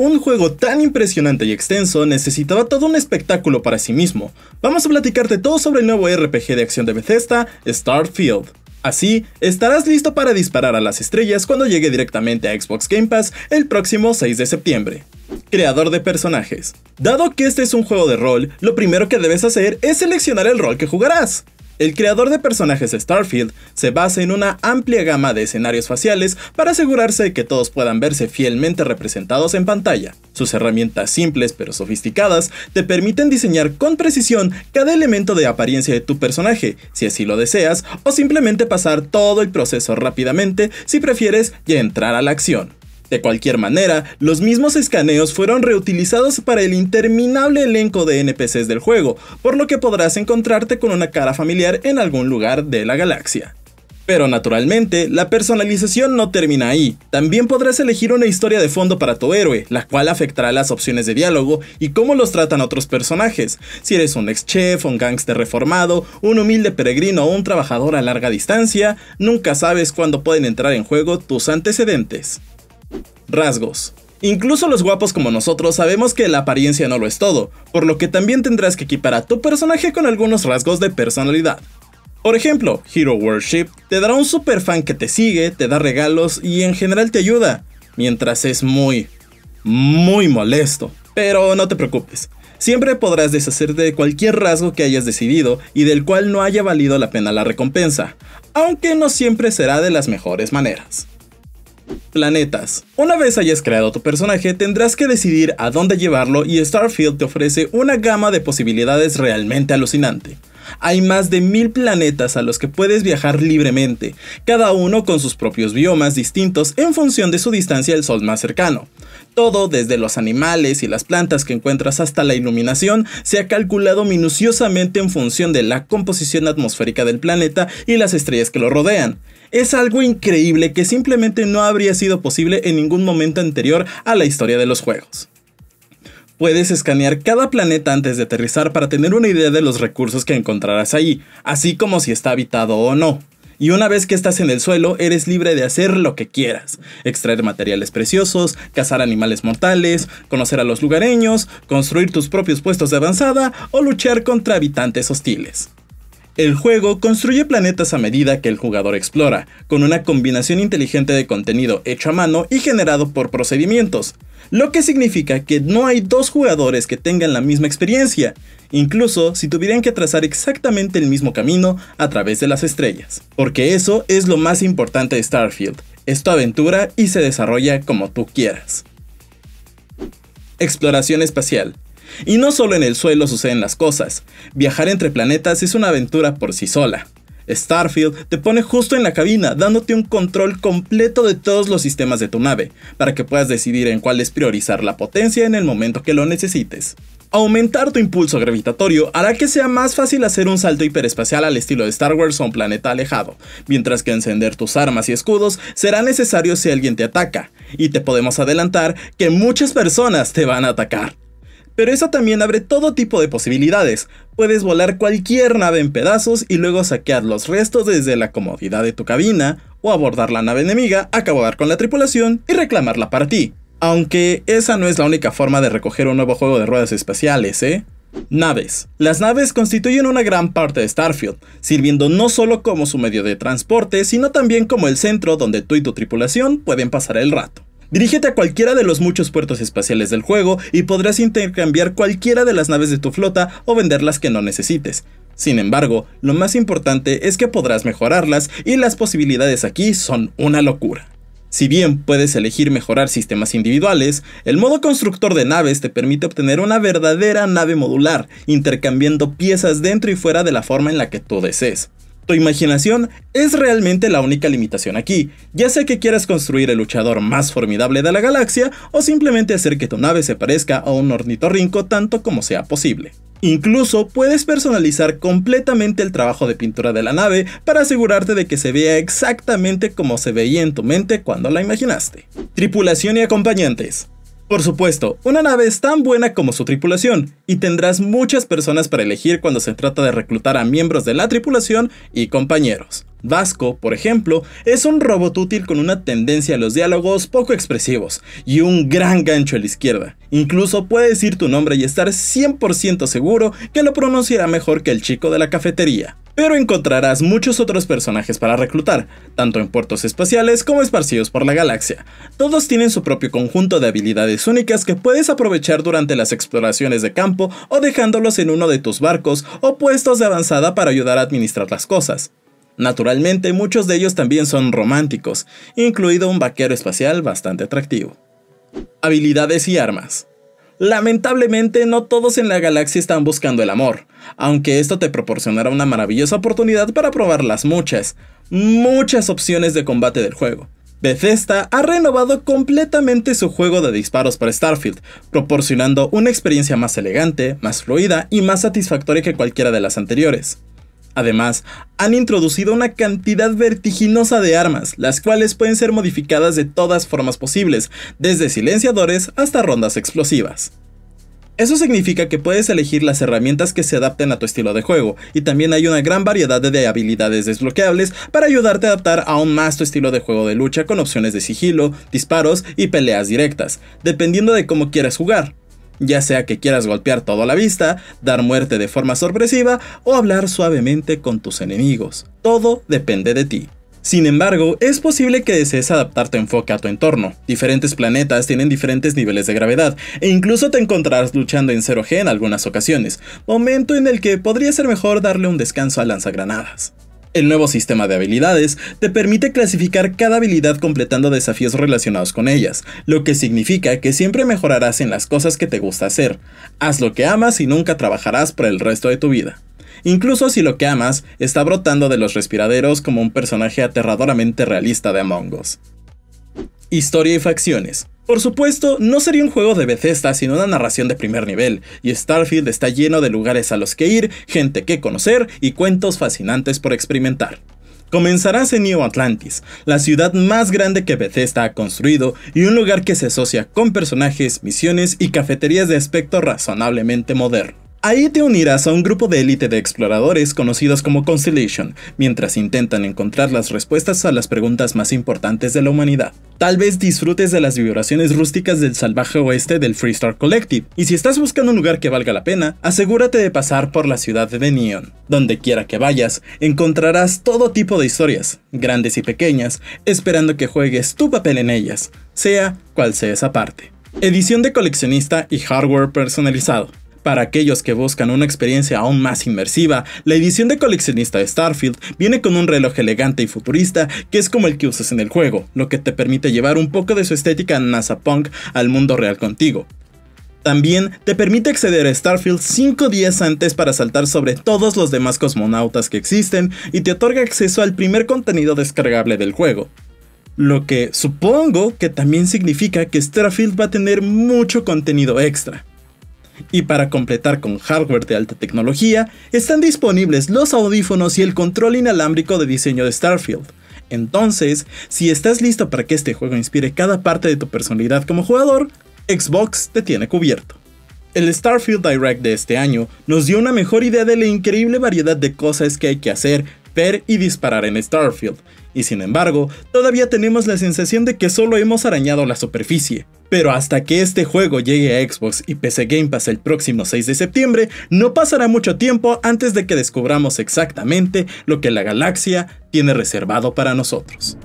Un juego tan impresionante y extenso necesitaba todo un espectáculo para sí mismo. Vamos a platicarte todo sobre el nuevo RPG de acción de Bethesda, Starfield. Así, estarás listo para disparar a las estrellas cuando llegue directamente a Xbox Game Pass el próximo 6 de septiembre. Creador de personajes. Dado que este es un juego de rol, lo primero que debes hacer es seleccionar el rol que jugarás. El creador de personajes de Starfield se basa en una amplia gama de escenarios faciales para asegurarse de que todos puedan verse fielmente representados en pantalla. Sus herramientas simples pero sofisticadas te permiten diseñar con precisión cada elemento de apariencia de tu personaje, si así lo deseas, o simplemente pasar todo el proceso rápidamente si prefieres ya entrar a la acción. De cualquier manera, los mismos escaneos fueron reutilizados para el interminable elenco de NPCs del juego, por lo que podrás encontrarte con una cara familiar en algún lugar de la galaxia. Pero naturalmente, la personalización no termina ahí. También podrás elegir una historia de fondo para tu héroe, la cual afectará las opciones de diálogo y cómo los tratan otros personajes. Si eres un ex chef, un gángster reformado, un humilde peregrino o un trabajador a larga distancia, nunca sabes cuándo pueden entrar en juego tus antecedentes. Rasgos. Incluso los guapos como nosotros sabemos que la apariencia no lo es todo, por lo que también tendrás que equipar a tu personaje con algunos rasgos de personalidad. Por ejemplo, Hero Worship te dará un super fan que te sigue, te da regalos y en general te ayuda, mientras es muy, muy molesto. Pero no te preocupes, siempre podrás deshacerte de cualquier rasgo que hayas decidido y del cual no haya valido la pena la recompensa, aunque no siempre será de las mejores maneras. Planetas. Una vez hayas creado tu personaje, tendrás que decidir a dónde llevarlo y Starfield te ofrece una gama de posibilidades realmente alucinante. Hay más de mil planetas a los que puedes viajar libremente, cada uno con sus propios biomas distintos en función de su distancia al Sol más cercano. Todo, desde los animales y las plantas que encuentras hasta la iluminación, se ha calculado minuciosamente en función de la composición atmosférica del planeta y las estrellas que lo rodean. Es algo increíble que simplemente no habría sido posible en ningún momento anterior a la historia de los juegos. Puedes escanear cada planeta antes de aterrizar para tener una idea de los recursos que encontrarás ahí, así como si está habitado o no. Y una vez que estás en el suelo, eres libre de hacer lo que quieras. Extraer materiales preciosos, cazar animales mortales, conocer a los lugareños, construir tus propios puestos de avanzada o luchar contra habitantes hostiles. El juego construye planetas a medida que el jugador explora, con una combinación inteligente de contenido hecho a mano y generado por procedimientos, lo que significa que no hay dos jugadores que tengan la misma experiencia, incluso si tuvieran que trazar exactamente el mismo camino a través de las estrellas. Porque eso es lo más importante de Starfield, es tu aventura y se desarrolla como tú quieras. Exploración espacial. Y no solo en el suelo suceden las cosas, viajar entre planetas es una aventura por sí sola. Starfield te pone justo en la cabina, dándote un control completo de todos los sistemas de tu nave, para que puedas decidir en cuál es priorizar la potencia en el momento que lo necesites. Aumentar tu impulso gravitatorio hará que sea más fácil hacer un salto hiperespacial al estilo de Star Wars o un planeta alejado, mientras que encender tus armas y escudos será necesario si alguien te ataca, y te podemos adelantar que muchas personas te van a atacar pero eso también abre todo tipo de posibilidades. Puedes volar cualquier nave en pedazos y luego saquear los restos desde la comodidad de tu cabina, o abordar la nave enemiga, acabar con la tripulación y reclamarla para ti. Aunque esa no es la única forma de recoger un nuevo juego de ruedas espaciales, ¿eh? Naves. Las naves constituyen una gran parte de Starfield, sirviendo no solo como su medio de transporte, sino también como el centro donde tú y tu tripulación pueden pasar el rato. Dirígete a cualquiera de los muchos puertos espaciales del juego y podrás intercambiar cualquiera de las naves de tu flota o vender las que no necesites. Sin embargo, lo más importante es que podrás mejorarlas y las posibilidades aquí son una locura. Si bien puedes elegir mejorar sistemas individuales, el modo constructor de naves te permite obtener una verdadera nave modular, intercambiando piezas dentro y fuera de la forma en la que tú desees. Tu imaginación es realmente la única limitación aquí, ya sea que quieras construir el luchador más formidable de la galaxia o simplemente hacer que tu nave se parezca a un ornitorrinco tanto como sea posible. Incluso puedes personalizar completamente el trabajo de pintura de la nave para asegurarte de que se vea exactamente como se veía en tu mente cuando la imaginaste. Tripulación y acompañantes. Por supuesto, una nave es tan buena como su tripulación, y tendrás muchas personas para elegir cuando se trata de reclutar a miembros de la tripulación y compañeros. Vasco, por ejemplo, es un robot útil con una tendencia a los diálogos poco expresivos y un gran gancho a la izquierda. Incluso puede decir tu nombre y estar 100% seguro que lo pronunciará mejor que el chico de la cafetería pero encontrarás muchos otros personajes para reclutar, tanto en puertos espaciales como esparcidos por la galaxia. Todos tienen su propio conjunto de habilidades únicas que puedes aprovechar durante las exploraciones de campo o dejándolos en uno de tus barcos o puestos de avanzada para ayudar a administrar las cosas. Naturalmente, muchos de ellos también son románticos, incluido un vaquero espacial bastante atractivo. Habilidades y armas. Lamentablemente no todos en la galaxia están buscando el amor, aunque esto te proporcionará una maravillosa oportunidad para probar las muchas, muchas opciones de combate del juego. Bethesda ha renovado completamente su juego de disparos para Starfield, proporcionando una experiencia más elegante, más fluida y más satisfactoria que cualquiera de las anteriores. Además, han introducido una cantidad vertiginosa de armas, las cuales pueden ser modificadas de todas formas posibles, desde silenciadores hasta rondas explosivas. Eso significa que puedes elegir las herramientas que se adapten a tu estilo de juego, y también hay una gran variedad de habilidades desbloqueables para ayudarte a adaptar aún más tu estilo de juego de lucha con opciones de sigilo, disparos y peleas directas, dependiendo de cómo quieras jugar ya sea que quieras golpear toda la vista, dar muerte de forma sorpresiva o hablar suavemente con tus enemigos. Todo depende de ti. Sin embargo, es posible que desees adaptar tu enfoque a tu entorno. Diferentes planetas tienen diferentes niveles de gravedad, e incluso te encontrarás luchando en 0G en algunas ocasiones, momento en el que podría ser mejor darle un descanso a lanzagranadas. El nuevo sistema de habilidades te permite clasificar cada habilidad completando desafíos relacionados con ellas, lo que significa que siempre mejorarás en las cosas que te gusta hacer. Haz lo que amas y nunca trabajarás por el resto de tu vida. Incluso si lo que amas está brotando de los respiraderos como un personaje aterradoramente realista de Among Us. Historia y facciones. Por supuesto, no sería un juego de Bethesda sino una narración de primer nivel, y Starfield está lleno de lugares a los que ir, gente que conocer y cuentos fascinantes por experimentar. Comenzarás en New Atlantis, la ciudad más grande que Bethesda ha construido y un lugar que se asocia con personajes, misiones y cafeterías de aspecto razonablemente moderno. Ahí te unirás a un grupo de élite de exploradores conocidos como Constellation, mientras intentan encontrar las respuestas a las preguntas más importantes de la humanidad. Tal vez disfrutes de las vibraciones rústicas del salvaje oeste del Freestar Collective, y si estás buscando un lugar que valga la pena, asegúrate de pasar por la ciudad de Neon. Donde quiera que vayas, encontrarás todo tipo de historias, grandes y pequeñas, esperando que juegues tu papel en ellas, sea cual sea esa parte. Edición de coleccionista y hardware personalizado. Para aquellos que buscan una experiencia aún más inmersiva, la edición de coleccionista de Starfield viene con un reloj elegante y futurista que es como el que usas en el juego, lo que te permite llevar un poco de su estética NASA Punk al mundo real contigo. También te permite acceder a Starfield 5 días antes para saltar sobre todos los demás cosmonautas que existen y te otorga acceso al primer contenido descargable del juego. Lo que supongo que también significa que Starfield va a tener mucho contenido extra. Y para completar con hardware de alta tecnología, están disponibles los audífonos y el control inalámbrico de diseño de Starfield. Entonces, si estás listo para que este juego inspire cada parte de tu personalidad como jugador, Xbox te tiene cubierto. El Starfield Direct de este año nos dio una mejor idea de la increíble variedad de cosas que hay que hacer, ver y disparar en Starfield, y sin embargo, todavía tenemos la sensación de que solo hemos arañado la superficie. Pero hasta que este juego llegue a Xbox y PC Game Pass el próximo 6 de septiembre, no pasará mucho tiempo antes de que descubramos exactamente lo que la galaxia tiene reservado para nosotros.